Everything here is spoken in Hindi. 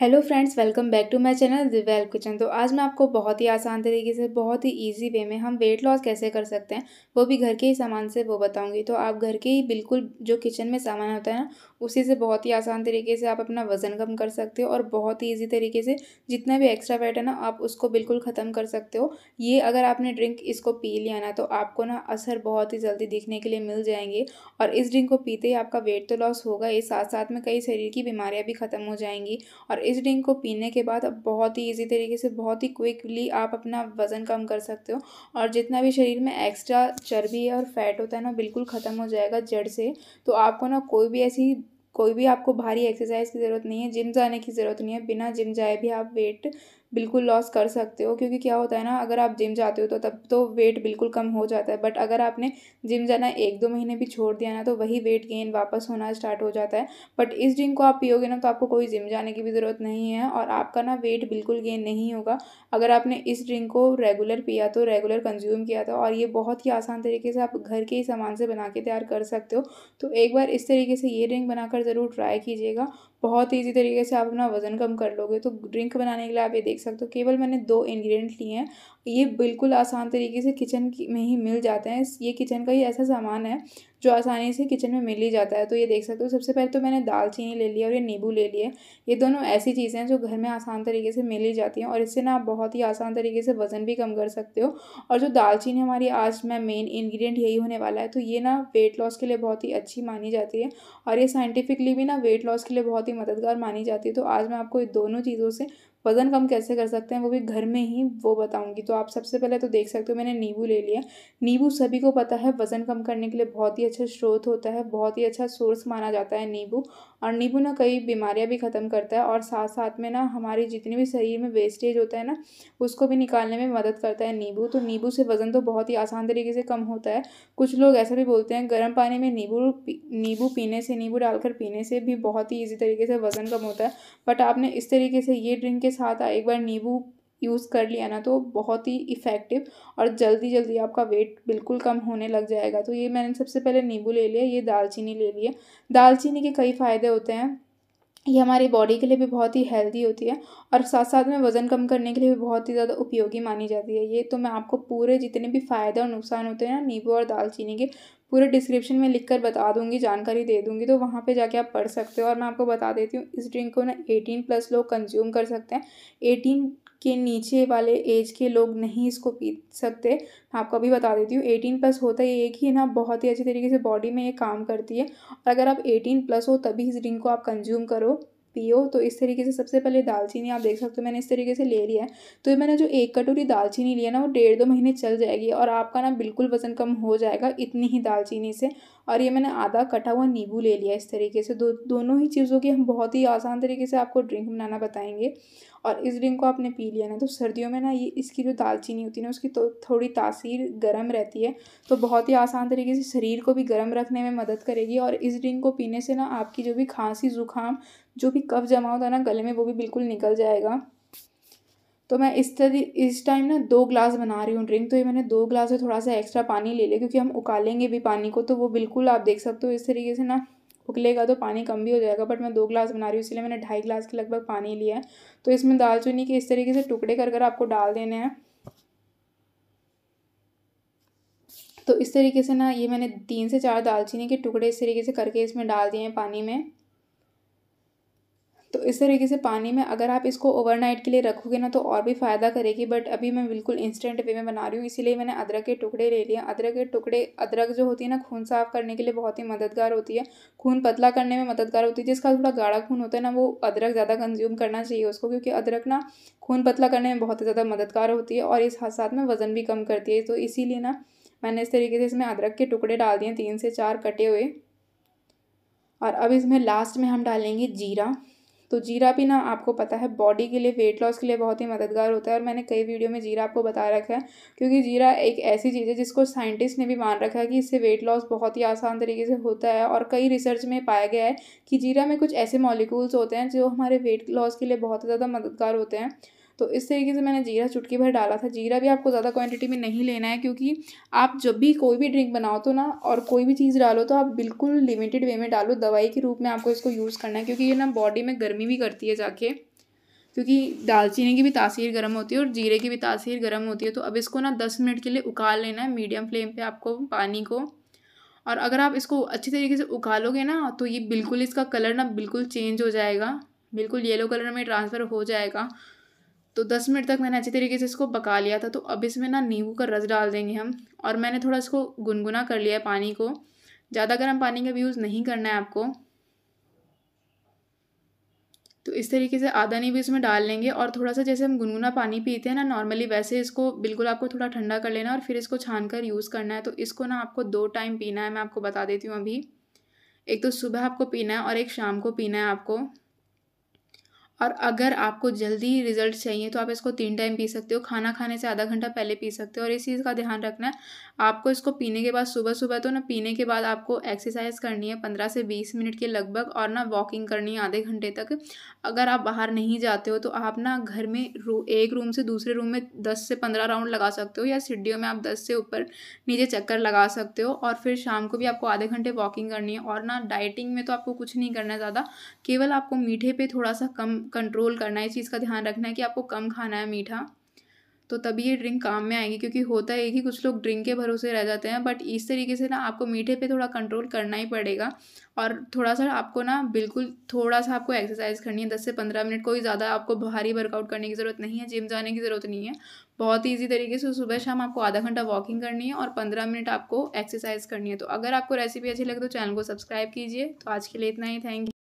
hello friends welcome back to my channel दिवेल्प किचन तो आज मैं आपको बहुत ही आसान तरीके से बहुत ही इजी वे में हम वेट लॉस कैसे कर सकते हैं वो भी घर के ही सामान से वो बताऊंगी तो आप घर के ही बिल्कुल जो किचन में सामान होता है ना उसी से बहुत ही आसान तरीके से आप अपना वज़न कम कर सकते हो और बहुत ही ईजी तरीके से जितना भी एक्स्ट्रा वेट है ना आप उसको बिल्कुल ख़त्म कर सकते हो ये अगर आपने ड्रिंक इसको पी लिया ना तो आपको ना असर बहुत ही जल्दी दिखने के लिए मिल जाएंगे और इस ड्रिंक को पीते ही आपका वेट तो लॉस होगा ही साथ साथ में कई शरीर की बीमारियाँ भी ख़त्म हो जाएंगी और इस ड्रिंक को पीने के बाद आप बहुत ही इजी तरीके से बहुत ही क्विकली आप अपना वज़न कम कर सकते हो और जितना भी शरीर में एक्स्ट्रा चर्बी है और फैट होता है ना बिल्कुल ख़त्म हो जाएगा जड़ से तो आपको ना कोई भी ऐसी कोई भी आपको भारी एक्सरसाइज की ज़रूरत नहीं है जिम जाने की ज़रूरत नहीं है बिना जिम जाए भी आप वेट बिल्कुल लॉस कर सकते हो क्योंकि क्या होता है ना अगर आप जिम जाते हो तो तब तो वेट बिल्कुल कम हो जाता है बट अगर आपने जिम जाना एक दो महीने भी छोड़ दिया ना तो वही वेट गेन वापस होना स्टार्ट हो जाता है बट इस ड्रिंक को आप पियोगे ना तो आपको कोई जिम जाने की भी ज़रूरत नहीं है और आपका ना वेट बिल्कुल गेन नहीं होगा अगर आपने इस ड्रिंक को रेगुलर पिया तो रेगुलर कंज्यूम किया था और ये बहुत ही आसान तरीके से आप घर के ही सामान से बना के तैयार कर सकते हो तो एक बार इस तरीके से ये ड्रिंक बनाकर ज़रूर ट्राई कीजिएगा बहुत ईजी तरीके से आप अपना वज़न कम कर लोगे तो ड्रिंक बनाने के लिए आप ये देख सकते हो केवल मैंने दो इंग्रेडिएंट लिए हैं ये बिल्कुल आसान तरीके से किचन में ही मिल जाते हैं ये किचन का ही ऐसा सामान है जो आसानी से किचन में मिल ही जाता है तो ये देख सकते हो सबसे पहले तो मैंने दालचीनी ले लिया और ये नींबू ले लिए ये दोनों ऐसी चीज़ें हैं जो घर में आसान तरीके से मिल ही जाती हैं और इससे ना आप बहुत ही आसान तरीके से वज़न भी कम कर सकते हो और जो दालचीनी हमारी आज मैं मेन इन्ग्रीडियंट यही होने वाला है तो ये ना वेट लॉस के लिए बहुत ही अच्छी मानी जाती है और ये साइंटिफिकली भी ना वेट लॉस के लिए बहुत ही मददगार मानी जाती है तो आज मैं आपको ये दोनों चीज़ों से वज़न कम कैसे कर सकते हैं वो भी घर में ही वो बताऊँगी तो आप सबसे पहले तो देख सकते हो मैंने नींबू ले लिया नींबू सभी को पता है वज़न कम करने के लिए बहुत ही अच्छा स्रोत होता है बहुत ही अच्छा सोर्स माना जाता है नींबू और नींबू ना कई बीमारियाँ भी ख़त्म करता है और साथ साथ में ना हमारी जितनी भी शरीर में वेस्टेज होता है ना उसको भी निकालने में मदद करता है नींबू तो नींबू से वज़न तो बहुत ही आसान तरीके से कम होता है कुछ लोग ऐसा भी बोलते हैं गर्म पानी में नींबू नींबू पीने से नींबू डालकर पीने से भी बहुत ही ईजी तरीके से वज़न कम होता है बट आपने इस तरीके से ये ड्रिंक के साथ एक बार नींबू यूज़ कर लिया ना तो बहुत ही इफ़ेक्टिव और जल्दी जल्दी आपका वेट बिल्कुल कम होने लग जाएगा तो ये मैंने सबसे पहले नींबू ले लिया ये दालचीनी ले लिया दालचीनी के कई फ़ायदे होते हैं ये हमारी बॉडी के लिए भी बहुत ही हेल्दी होती है और साथ साथ में वज़न कम करने के लिए भी बहुत ही ज़्यादा उपयोगी मानी जाती है ये तो मैं आपको पूरे जितने भी फ़ायदे और नुकसान होते हैं ना नींबू और दालचीनी के पूरे डिस्क्रिप्शन में लिख कर बता दूँगी जानकारी दे दूँगी तो वहाँ पे जाके आप पढ़ सकते हो और मैं आपको बता देती हूँ इस ड्रिंक को ना एटीन प्लस लोग कंज्यूम कर सकते हैं एटीन के नीचे वाले एज के लोग नहीं इसको पी सकते मैं आपको अभी बता देती हूँ एटीन प्लस होता है एक ही ना बहुत ही अच्छे तरीके से बॉडी में ये काम करती है और अगर आप एटीन प्लस हो तभी इस ड्रिंक को आप कंज्यूम करो पियो तो इस तरीके से सबसे पहले दालचीनी आप देख सकते हो मैंने इस तरीके से ले लिया है तो मैंने जो एक कटोरी दालचीनी लिया ना वो डेढ़ दो महीने चल जाएगी और आपका ना बिल्कुल वज़न कम हो जाएगा इतनी ही दालचीनी से और ये मैंने आधा कटा हुआ नींबू ले लिया इस तरीके से दो दोनों ही चीज़ों की हम बहुत ही आसान तरीके से आपको ड्रिंक बनाना बताएंगे और इस ड्रिंक को आपने पी लिया ना तो सर्दियों में ना ये इसकी जो दालचीनी होती है ना उसकी तो थोड़ी तासीर गर्म रहती है तो बहुत ही आसान तरीके से शरीर को भी गर्म रखने में मदद करेगी और इस ड्रिंक को पीने से ना आपकी जो भी खांसी ज़ुकाम जो भी कफ जमा होता है ना गले में वो भी बिल्कुल निकल जाएगा तो मैं इस तरी इस टाइम ना दो ग्लास बना रही हूँ ड्रिंक तो ये मैंने दो ग्लास में थोड़ा सा एक्स्ट्रा पानी ले लिया क्योंकि हम उकालेंगे भी पानी को तो वो बिल्कुल आप देख सकते हो इस तरीके से ना उकलेगा तो पानी कम भी हो जाएगा बट मैं दो ग्लास बना रही हूँ इसलिए मैंने ढाई ग्लास के लगभग पानी लिया है तो इसमें दालचीनी के इस तरीके से टुकड़े कर कर आपको डाल देने हैं तो इस तरीके से ना ये मैंने तीन से चार दालचीनी के टुकड़े इस तरीके से करके इसमें डाल दिए हैं पानी में तो इस तरीके से पानी में अगर आप इसको ओवरनाइट के लिए रखोगे ना तो और भी फ़ायदा करेगी बट अभी मैं बिल्कुल इंस्टेंट वे में बना रही हूँ इसीलिए मैंने अदरक के टुकड़े ले लिए अदरक के टुकड़े अदरक जो होती है ना खून साफ़ करने के लिए बहुत ही मददगार होती है खून पतला करने में मददगार होती है जिसका थोड़ा गाढ़ा खून होता है ना वो अदरक ज़्यादा कंज्यूम करना चाहिए उसको क्योंकि अदरक ना खून पतला करने में बहुत ही ज़्यादा मददगार होती है और इस साथ में वज़न भी कम करती है तो इसीलिए ना मैंने इस तरीके से इसमें अदरक के टुकड़े डाल दिए तीन से चार कटे हुए और अब इसमें लास्ट में हम डालेंगे जीरा तो जीरा भी ना आपको पता है बॉडी के लिए वेट लॉस के लिए बहुत ही मददगार होता है और मैंने कई वीडियो में जीरा आपको बता रखा है क्योंकि जीरा एक ऐसी चीज़ है जिसको साइंटिस्ट ने भी मान रखा है कि इससे वेट लॉस बहुत ही आसान तरीके से होता है और कई रिसर्च में पाया गया है कि जीरा में कुछ ऐसे मॉलिक्यूल्स होते हैं जो हमारे वेट लॉस के लिए बहुत ज़्यादा मददगार होते हैं तो इस तरीके से मैंने जीरा चुटकी भर डाला था जीरा भी आपको ज़्यादा क्वांटिटी में नहीं लेना है क्योंकि आप जब भी कोई भी ड्रिंक बनाओ तो ना और कोई भी चीज़ डालो तो आप बिल्कुल लिमिटेड वे में डालो दवाई के रूप में आपको इसको यूज़ करना है क्योंकि ये ना बॉडी में गर्मी भी करती है जाके क्योंकि दालचीनी की भी तासीर गर्म होती है और जीरे की भी तासीर गर्म होती है तो अब इसको ना दस मिनट के लिए उकाल लेना है मीडियम फ्लेम पे आपको पानी को और अगर आप इसको अच्छी तरीके से उकालोगे ना तो ये बिल्कुल इसका कलर ना बिल्कुल चेंज हो जाएगा बिल्कुल येलो कलर में ट्रांसफ़र हो जाएगा तो दस मिनट तक मैंने अच्छी तरीके से इसको पका लिया था तो अब इसमें ना नींबू का रस डाल देंगे हम और मैंने थोड़ा इसको गुनगुना कर लिया है पानी को ज़्यादा गर्म पानी का भी यूज़ नहीं करना है आपको तो इस तरीके से आधा नींबू इसमें डाल लेंगे और थोड़ा सा जैसे हम गुनगुना पानी पीते हैं ना नॉर्मली वैसे इसको बिल्कुल आपको थोड़ा ठंडा कर लेना और फिर इसको छान कर यूज़ करना है तो इसको ना आपको दो टाइम पीना है मैं आपको बता देती हूँ अभी एक तो सुबह आपको पीना है और एक शाम को पीना है आपको और अगर आपको जल्दी रिजल्ट चाहिए तो आप इसको तीन टाइम पी सकते हो खाना खाने से आधा घंटा पहले पी सकते हो और इस चीज़ का ध्यान रखना है आपको इसको पीने के बाद सुबह सुबह तो ना पीने के बाद आपको एक्सरसाइज करनी है पंद्रह से बीस मिनट के लगभग और ना वॉकिंग करनी है आधे घंटे तक अगर आप बाहर नहीं जाते हो तो आप ना घर में रू एक रूम से दूसरे रूम में दस से पंद्रह राउंड लगा सकते हो या सीढ़ियों में आप दस से ऊपर नीचे चक्कर लगा सकते हो और फिर शाम को भी आपको आधे घंटे वॉकिंग करनी है और ना डाइटिंग में तो आपको कुछ नहीं करना है ज़्यादा केवल आपको मीठे पर थोड़ा सा कम कंट्रोल करना है इस चीज़ का ध्यान रखना है कि आपको कम खाना है मीठा तो तभी ये ड्रिंक काम में आएंगी क्योंकि होता है कि कुछ लोग ड्रिंक के भरोसे रह जाते हैं बट इस तरीके से ना आपको मीठे पे थोड़ा कंट्रोल करना ही पड़ेगा और थोड़ा सा आपको ना बिल्कुल थोड़ा सा आपको एक्सरसाइज करनी है दस से पंद्रह मिनट कोई ज़्यादा आपको भारी वर्कआउट करने की ज़रूरत नहीं है जिम जाने की ज़रूरत नहीं है बहुत ईजी तरीके से सुबह शाम आपको आधा घंटा वॉकिंग करनी है और पंद्रह मिनट आपको एक्सरसाइज करनी है तो अगर आपको रेसिपी अच्छी लगे तो चैनल को सब्सक्राइब कीजिए तो आज के लिए इतना ही थैंक यू